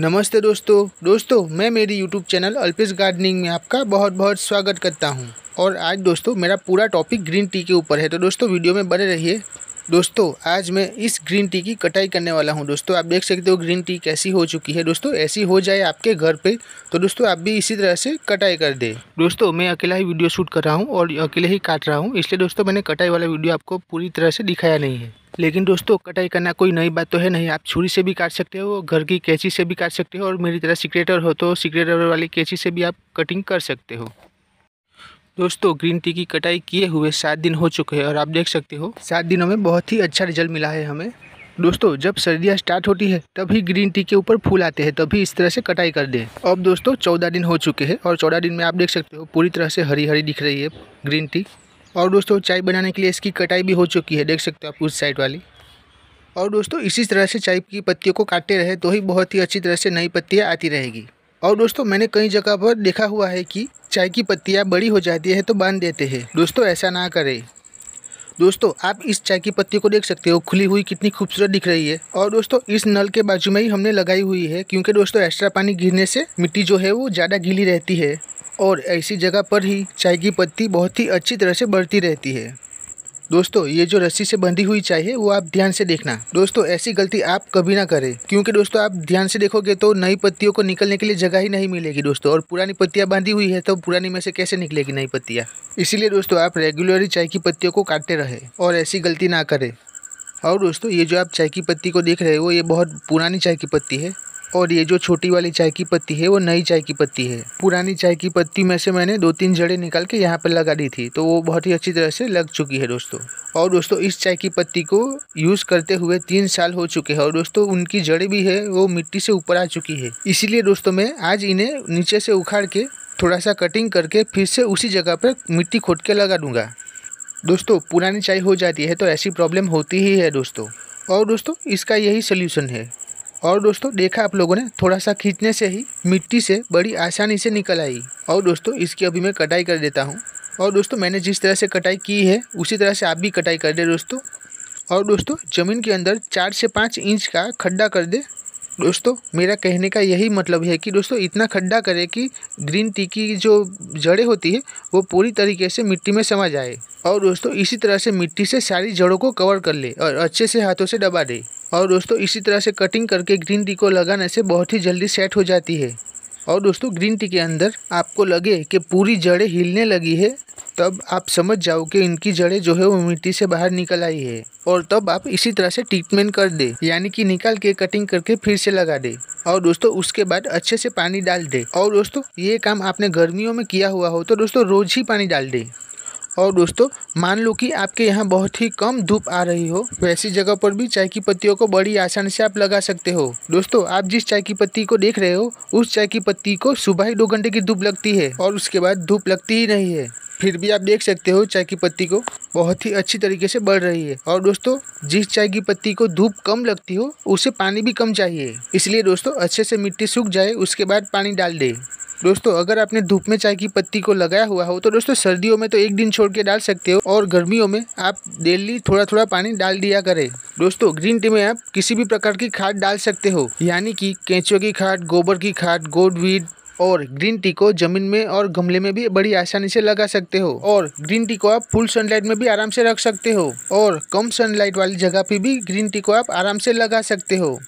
नमस्ते दोस्तों दोस्तों मैं मेरी यूट्यूब चैनल अल्पिस गार्डनिंग में आपका बहुत बहुत स्वागत करता हूँ और आज दोस्तों मेरा पूरा टॉपिक ग्रीन टी के ऊपर है तो दोस्तों वीडियो में बने रहिए दोस्तों आज मैं इस ग्रीन टी की कटाई करने वाला हूँ दोस्तों आप देख सकते हो ग्रीन टी कैसी हो चुकी है दोस्तों ऐसी हो जाए आपके घर पे तो दोस्तों आप भी इसी तरह से कटाई कर दे दोस्तों मैं अकेला ही वीडियो शूट कर रहा हूँ और अकेले ही काट रहा हूँ इसलिए दोस्तों मैंने कटाई वाला वीडियो आपको पूरी तरह से दिखाया नहीं है लेकिन दोस्तों कटाई करना कोई नई बात तो है नहीं आप छुरी से भी काट सकते हो घर की कैंची से भी काट सकते हो और मेरी तरह सिक्रेटर हो तो सिक्रेटर वाली कैंची से भी आप कटिंग कर सकते हो दोस्तों ग्रीन टी की कटाई किए हुए सात दिन हो चुके हैं और आप देख सकते हो सात दिनों में बहुत ही अच्छा रिजल्ट मिला है हमें दोस्तों जब सर्दियाँ स्टार्ट होती है तभी ग्रीन टी के ऊपर फूल आते हैं तभी इस तरह से कटाई कर दे अब दोस्तों चौदह दिन हो चुके हैं और चौदह दिन में आप देख सकते हो पूरी तरह से हरी हरी दिख रही है ग्रीन टी और दोस्तों चाय बनाने के लिए इसकी कटाई भी हो चुकी है देख सकते हो आप उस साइड वाली और दोस्तों इसी तरह से चाय की पत्तियों को काटते रहे तो ही बहुत ही अच्छी तरह से नई पत्तियाँ आती रहेगी और दोस्तों मैंने कई जगह पर देखा हुआ है कि चाय की पत्तियाँ बड़ी हो जाती है तो बांध देते हैं दोस्तों ऐसा ना करें दोस्तों आप इस चाय की पत्ती को देख सकते हो खुली हुई कितनी खूबसूरत दिख रही है और दोस्तों इस नल के बाजू में ही हमने लगाई हुई है क्योंकि दोस्तों एक्स्ट्रा पानी गिरने से मिट्टी जो है वो ज़्यादा गीली रहती है और ऐसी जगह पर ही चाय की पत्ती बहुत ही अच्छी तरह से बढ़ती रहती है दोस्तों ये जो रस्सी से बंधी हुई चाय है वो आप ध्यान से देखना दोस्तों ऐसी गलती आप कभी ना करें क्योंकि दोस्तों आप ध्यान से देखोगे तो नई पत्तियों को निकलने के लिए जगह ही नहीं मिलेगी दोस्तों और पुरानी पत्तियाँ बांधी हुई है तो पुरानी में से कैसे निकलेगी नई पत्तियाँ इसीलिए दोस्तों आप रेगुलरली चाय की पत्तियों को काटते रहे और ऐसी गलती ना करें और दोस्तों ये जो आप चाय की पत्ती को देख रहे हो ये बहुत पुरानी चाय की पत्ती है और ये जो छोटी वाली चाय की पत्ती है वो नई चाय की पत्ती है पुरानी चाय की पत्ती में से मैंने दो तीन जड़ें निकाल के यहाँ पर लगा दी थी तो वो बहुत ही अच्छी तरह से लग चुकी है दोस्तों और दोस्तों इस चाय की पत्ती को यूज़ करते हुए तीन साल हो चुके हैं और दोस्तों उनकी जड़े भी है वो मिट्टी से ऊपर आ चुकी है इसीलिए दोस्तों मैं आज इन्हें नीचे से उखाड़ के थोड़ा सा कटिंग करके फिर से उसी जगह पर मिट्टी खोद के लगा दूंगा दोस्तों पुरानी चाय हो जाती है तो ऐसी प्रॉब्लम होती ही है दोस्तों और दोस्तों इसका यही सोल्यूशन है और दोस्तों देखा आप लोगों ने थोड़ा सा खींचने से ही मिट्टी से बड़ी आसानी से निकल आई और दोस्तों इसकी अभी मैं कटाई कर देता हूँ और दोस्तों मैंने जिस तरह से कटाई की है उसी तरह से आप भी कटाई कर दे दोस्तों और दोस्तों ज़मीन के अंदर चार से पाँच इंच का खड्डा कर दे दोस्तों मेरा कहने का यही मतलब है कि दोस्तों इतना खड्डा करें कि ग्रीन टी की जो जड़ें होती है वो पूरी तरीके से मिट्टी में समा जाए और दोस्तों इसी तरह से मिट्टी से सारी जड़ों को कवर कर ले और अच्छे से हाथों से दबा दे और दोस्तों इसी तरह से कटिंग करके ग्रीन टी को लगाने से बहुत ही जल्दी सेट हो जाती है और दोस्तों ग्रीन टी के अंदर आपको लगे कि पूरी जड़ें हिलने लगी है तब आप समझ जाओ कि इनकी जड़ें जो है वो मिट्टी से बाहर निकल आई है और तब आप इसी तरह से ट्रीटमेंट कर दे यानी कि निकाल के कटिंग करके फिर से लगा दे और दोस्तों उसके बाद अच्छे से पानी डाल दे और दोस्तों ये काम आपने गर्मियों में किया हुआ हो तो दोस्तों रोज ही पानी डाल दे और दोस्तों मान लो कि आपके यहाँ बहुत ही कम धूप आ रही हो वैसी तो जगह पर भी चाय की पत्तियों को बड़ी आसानी से आप लगा सकते हो दोस्तों आप जिस चाय की पत्ती को देख रहे हो उस चाय की पत्ती को सुबह ही दो घंटे की धूप लगती है और उसके बाद धूप लगती ही नहीं है फिर भी आप देख सकते हो चाय की पत्ती को बहुत ही अच्छी तरीके से बढ़ रही है और दोस्तों जिस चाय की पत्ती को धूप कम लगती हो उसे पानी भी कम चाहिए इसलिए दोस्तों अच्छे से मिट्टी सूख जाए उसके बाद पानी डाल दे दोस्तों अगर आपने धूप में चाय की पत्ती को लगाया हुआ हो तो दोस्तों सर्दियों में तो एक दिन छोड़ के डाल सकते हो और गर्मियों में आप डेली थोड़ा थोड़ा पानी डाल दिया करें दोस्तों ग्रीन टी में आप किसी भी प्रकार की खाद डाल सकते हो यानी कि केंचों की खाद गोबर की खाद गोडवीड और ग्रीन टी को जमीन में और गमले में भी बड़ी आसानी से लगा सकते हो और ग्रीन टी को आप फुल सनलाइट में भी आराम से रख सकते हो और कम सनलाइट वाली जगह पे भी ग्रीन टी को आप आराम से लगा सकते हो